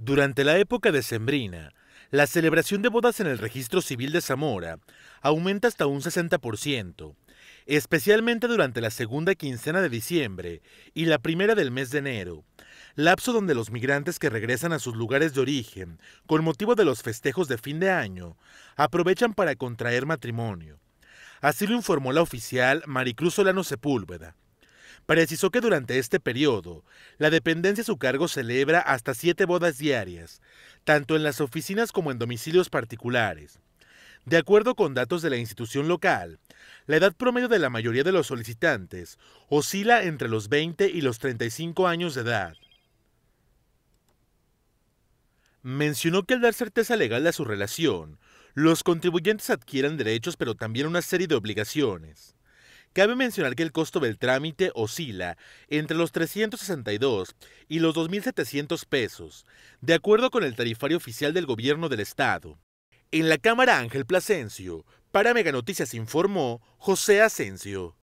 Durante la época decembrina, la celebración de bodas en el registro civil de Zamora aumenta hasta un 60%, especialmente durante la segunda quincena de diciembre y la primera del mes de enero, lapso donde los migrantes que regresan a sus lugares de origen con motivo de los festejos de fin de año aprovechan para contraer matrimonio. Así lo informó la oficial Maricruz Solano Sepúlveda, precisó que durante este periodo, la dependencia a su cargo celebra hasta siete bodas diarias, tanto en las oficinas como en domicilios particulares. De acuerdo con datos de la institución local, la edad promedio de la mayoría de los solicitantes oscila entre los 20 y los 35 años de edad. Mencionó que al dar certeza legal a su relación, los contribuyentes adquieran derechos pero también una serie de obligaciones. Cabe mencionar que el costo del trámite oscila entre los 362 y los 2.700 pesos, de acuerdo con el tarifario oficial del gobierno del estado. En la Cámara Ángel Plasencio, para Meganoticias informó José Asencio.